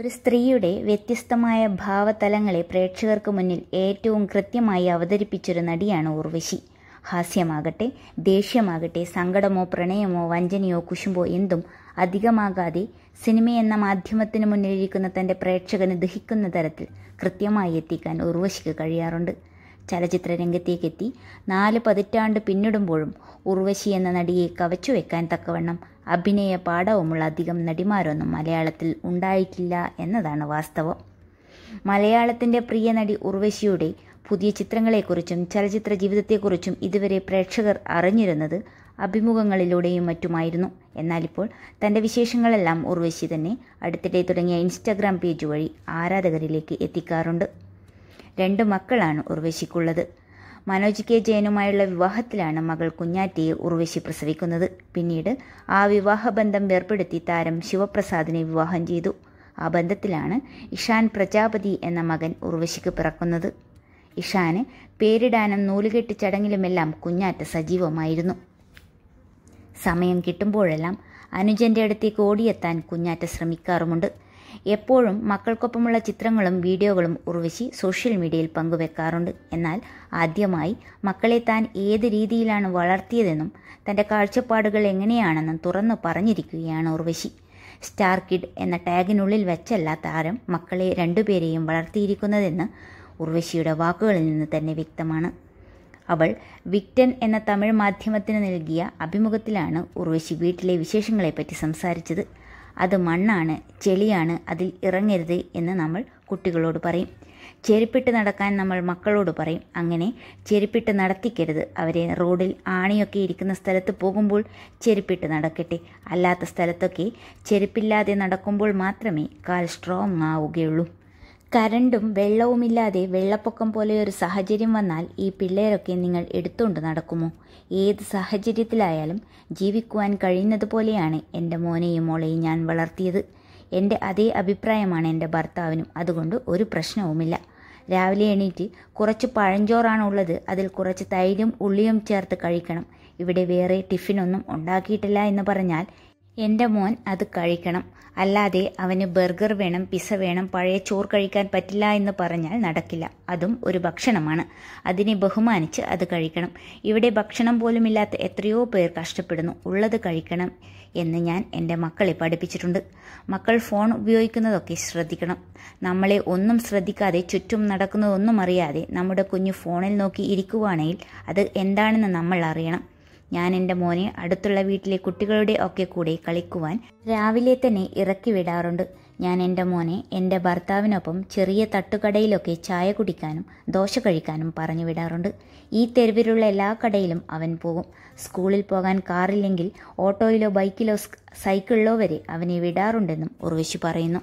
ഒരു സ്ത്രീയുടെ വ്യത്യസ്തമായ ഭാവതലങ്ങളെ പ്രേക്ഷകർക്ക് മുന്നിൽ ഏറ്റവും കൃത്യമായി അവതരിപ്പിച്ചൊരു നടിയാണ് ഉർവശി ഹാസ്യമാകട്ടെ ദേഷ്യമാകട്ടെ സങ്കടമോ പ്രണയമോ വഞ്ചനയോ കുശുമ്പോ എന്തും അധികമാകാതെ സിനിമയെന്ന മാധ്യമത്തിന് മുന്നിലിരിക്കുന്ന തൻ്റെ പ്രേക്ഷകന് ദഹിക്കുന്ന തരത്തിൽ കൃത്യമായി എത്തിക്കാൻ ഉർവശിക്ക് കഴിയാറുണ്ട് ചലച്ചിത്ര രംഗത്തേക്കെത്തി നാല് പതിറ്റാണ്ട് പിന്നിടുമ്പോഴും ഉർവശി എന്ന നടിയെ കവച്ചു വെക്കാൻ തക്കവണ്ണം അഭിനയ പാഠവുമുള്ള അധികം നടിമാരൊന്നും മലയാളത്തിൽ ഉണ്ടായിട്ടില്ല എന്നതാണ് വാസ്തവം മലയാളത്തിൻ്റെ പ്രിയ നടി ഉർവശിയുടെ പുതിയ ചിത്രങ്ങളെക്കുറിച്ചും ചലച്ചിത്ര ജീവിതത്തെക്കുറിച്ചും ഇതുവരെ പ്രേക്ഷകർ അറിഞ്ഞിരുന്നത് അഭിമുഖങ്ങളിലൂടെയും മറ്റുമായിരുന്നു എന്നാലിപ്പോൾ തൻ്റെ വിശേഷങ്ങളെല്ലാം ഉർവശി തന്നെ അടുത്തിടെ തുടങ്ങിയ ഇൻസ്റ്റാഗ്രാം പേജ് വഴി ആരാധകരിലേക്ക് എത്തിക്കാറുണ്ട് രണ്ട് മക്കളാണ് ഉർവശിക്കുള്ളത് മനോജ് കെ ജയനുമായുള്ള വിവാഹത്തിലാണ് മകൾ കുഞ്ഞാറ്റയെ ഉർവശി പ്രസവിക്കുന്നത് പിന്നീട് ആ വിവാഹബന്ധം വേർപ്പെടുത്തി താരം ശിവപ്രസാദിനെ വിവാഹം ചെയ്തു ആ ബന്ധത്തിലാണ് ഇഷാൻ പ്രജാപതി എന്ന മകൻ ഉർവശിക്ക് പിറക്കുന്നത് ഇഷാന് പേരിടാനും നൂലുകെട്ട് ചടങ്ങിലുമെല്ലാം കുഞ്ഞാറ്റ സജീവമായിരുന്നു സമയം കിട്ടുമ്പോഴെല്ലാം അനുജന്റെ അടുത്തേക്ക് ഓടിയെത്താൻ കുഞ്ഞാറ്റ ശ്രമിക്കാറുമുണ്ട് എപ്പോഴും മക്കൾക്കൊപ്പമുള്ള ചിത്രങ്ങളും വീഡിയോകളും ഉർവശി സോഷ്യൽ മീഡിയയിൽ പങ്കുവെക്കാറുണ്ട് എന്നാൽ ആദ്യമായി മക്കളെ താൻ ഏത് രീതിയിലാണ് വളർത്തിയതെന്നും തൻ്റെ കാഴ്ചപ്പാടുകൾ എങ്ങനെയാണെന്നും തുറന്നു പറഞ്ഞിരിക്കുകയാണ് ഉർവശി സ്റ്റാർ കിഡ് എന്ന ടാഗിനുള്ളിൽ വെച്ചല്ല താരം മക്കളെ രണ്ടുപേരെയും വളർത്തിയിരിക്കുന്നതെന്ന് ഉർവശിയുടെ വാക്കുകളിൽ നിന്ന് തന്നെ വ്യക്തമാണ് അവൾ വിക്ടൻ എന്ന തമിഴ് മാധ്യമത്തിന് നൽകിയ അഭിമുഖത്തിലാണ് ഉർവശി വീട്ടിലെ വിശേഷങ്ങളെപ്പറ്റി സംസാരിച്ചത് അത് മണ്ണാണ് ചെളിയാണ് അതിൽ ഇറങ്ങരുത് എന്ന് നമ്മൾ കുട്ടികളോട് പറയും ചെരുപ്പിട്ട് നടക്കാൻ നമ്മൾ മക്കളോട് പറയും അങ്ങനെ ചെരുപ്പിട്ട് നടത്തിക്കരുത് അവരെ റോഡിൽ ആണിയൊക്കെ ഇരിക്കുന്ന സ്ഥലത്ത് പോകുമ്പോൾ ചെരുപ്പിട്ട് നടക്കട്ടെ അല്ലാത്ത സ്ഥലത്തൊക്കെ ചെരുപ്പില്ലാതെ നടക്കുമ്പോൾ മാത്രമേ കാൽ സ്ട്രോങ് ആവുകയുള്ളൂ കരണ്ടും വെള്ളവുമില്ലാതെ വെള്ളപ്പൊക്കം പോലെ ഒരു സാഹചര്യം വന്നാൽ ഈ പിള്ളേരൊക്കെ നിങ്ങൾ എടുത്തുകൊണ്ട് നടക്കുമോ ഏത് സാഹചര്യത്തിലായാലും ജീവിക്കുവാൻ കഴിയുന്നതുപോലെയാണ് എൻ്റെ മോനെയും മോളെയും ഞാൻ വളർത്തിയത് എൻ്റെ അതേ അഭിപ്രായമാണ് എൻ്റെ ഭർത്താവിനും അതുകൊണ്ട് ഒരു പ്രശ്നവുമില്ല രാവിലെ എണീറ്റ് കുറച്ച് പഴഞ്ചോറാണ് ഉള്ളത് അതിൽ കുറച്ച് തൈരും ഉള്ളിയും ചേർത്ത് കഴിക്കണം ഇവിടെ വേറെ ടിഫിനൊന്നും ഉണ്ടാക്കിയിട്ടില്ല എന്ന് പറഞ്ഞാൽ എൻ്റെ മോൻ അത് കഴിക്കണം അല്ലാതെ അവന് ബർഗർ വേണം പിസ വേണം പഴയ ചോറ് കഴിക്കാൻ പറ്റില്ല എന്ന് പറഞ്ഞാൽ നടക്കില്ല അതും ഒരു ഭക്ഷണമാണ് അതിനെ ബഹുമാനിച്ച് അത് കഴിക്കണം ഇവിടെ ഭക്ഷണം പോലുമില്ലാത്ത എത്രയോ പേർ കഷ്ടപ്പെടുന്നു ഉള്ളത് കഴിക്കണം എന്ന് ഞാൻ എൻ്റെ മക്കളെ പഠിപ്പിച്ചിട്ടുണ്ട് മക്കൾ ഫോൺ ഉപയോഗിക്കുന്നതൊക്കെ ശ്രദ്ധിക്കണം നമ്മളെ ഒന്നും ശ്രദ്ധിക്കാതെ ചുറ്റും നടക്കുന്നതൊന്നും അറിയാതെ നമ്മുടെ കുഞ്ഞ് ഫോണിൽ നോക്കി ഇരിക്കുവാണെങ്കിൽ അത് എന്താണെന്ന് നമ്മൾ അറിയണം ഞാൻ എൻ്റെ മോനെ അടുത്തുള്ള വീട്ടിലെ കുട്ടികളുടെ ഒക്കെ കൂടെ കളിക്കുവാൻ രാവിലെ തന്നെ ഇറക്കി വിടാറുണ്ട് ഞാൻ എൻ്റെ മോനെ എൻ്റെ ഭർത്താവിനൊപ്പം ചെറിയ തട്ടുകടയിലൊക്കെ ചായ കുടിക്കാനും ദോശ കഴിക്കാനും പറഞ്ഞു വിടാറുണ്ട് ഈ തെരുവിലുള്ള എല്ലാ കടയിലും അവൻ പോകും സ്കൂളിൽ പോകാൻ കാറില്ലെങ്കിൽ ഓട്ടോയിലോ ബൈക്കിലോ സൈക്കിളിലോ വരെ അവനെ വിടാറുണ്ടെന്നും ഉർവശി പറയുന്നു